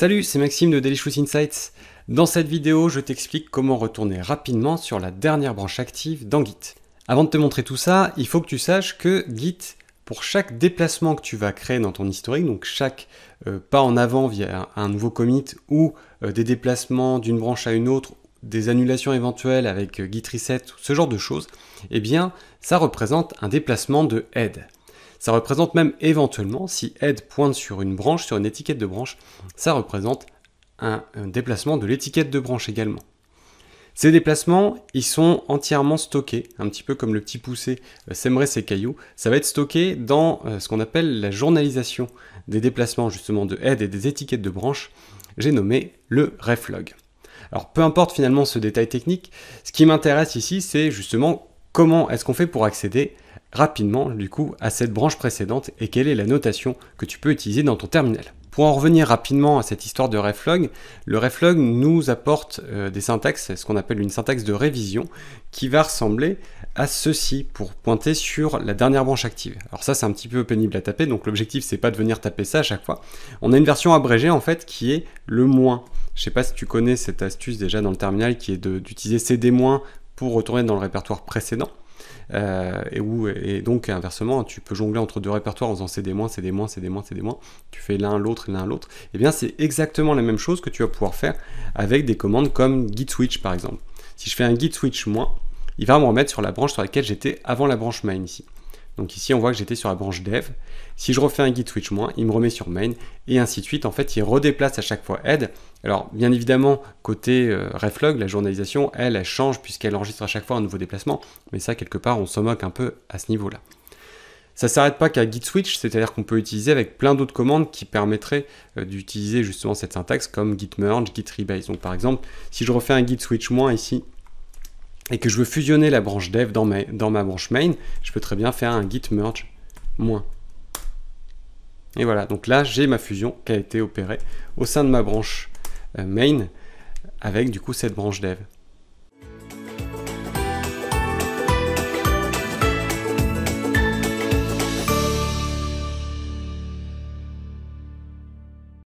Salut, c'est Maxime de Delicious Insights. Dans cette vidéo, je t'explique comment retourner rapidement sur la dernière branche active dans Git. Avant de te montrer tout ça, il faut que tu saches que Git, pour chaque déplacement que tu vas créer dans ton historique, donc chaque euh, pas en avant via un, nouveau commit ou euh, des déplacements d'une branche à une autre, des annulations éventuelles avec euh, Git Reset, ce genre de choses, eh bien, ça représente un déplacement de head. Ça représente même éventuellement, si Ed pointe sur une branche, sur une étiquette de branche, ça représente un, déplacement de l'étiquette de branche également. Ces déplacements, ils sont entièrement stockés, un petit peu comme le petit poussé euh, sèmerait ses cailloux. Ça va être stocké dans euh, ce qu'on appelle la journalisation des déplacements justement de head et des étiquettes de branche. J'ai nommé le reflog. Alors peu importe finalement ce détail technique, ce qui m'intéresse ici, c'est justement comment est-ce qu'on fait pour accéder rapidement du coup à cette branche précédente et quelle est la notation que tu peux utiliser dans ton terminal. Pour en revenir rapidement à cette histoire de reflog, le reflog nous apporte euh, des syntaxes, ce qu'on appelle une syntaxe de révision, qui va ressembler à ceci pour pointer sur la dernière branche active. Alors ça c'est un petit peu pénible à taper, donc l'objectif c'est pas de venir taper ça à chaque fois. On a une version abrégée en fait qui est le moins. Je sais pas si tu connais cette astuce déjà dans le terminal qui est d'utiliser cd- pour retourner dans le répertoire précédent. Euh, et, où, et donc, inversement, tu peux jongler entre deux répertoires en faisant CD-, CD-, CD-, CD-. Tu fais l'un, l'autre, l'un, l'autre. Et eh bien, c'est exactement la même chose que tu vas pouvoir faire avec des commandes comme git switch, par exemple. Si je fais un git switch moins, il va me remettre sur la branche sur laquelle j'étais avant la branche main ici. Donc ici, on voit que j'étais sur la branche dev. Si je refais un git switch moins, il me remet sur main et ainsi de suite. En fait, il redéplace à chaque fois head. Alors, bien évidemment, côté euh, reflog, la journalisation, elle, elle change puisqu'elle enregistre à chaque fois un nouveau déplacement. Mais ça, quelque part, on se moque un peu à ce niveau-là. Ça ne s'arrête pas qu'à git switch, c'est-à-dire qu'on peut utiliser avec plein d'autres commandes qui permettraient euh, d'utiliser justement cette syntaxe comme git merge, git rebase. Donc par exemple, si je refais un git switch moins ici et que je veux fusionner la branche dev dans, ma, dans ma branche main, je peux très bien faire un git merge moins. Et voilà, donc là j'ai ma fusion qui a été opérée au sein de ma branche euh, main avec du coup cette branche dev.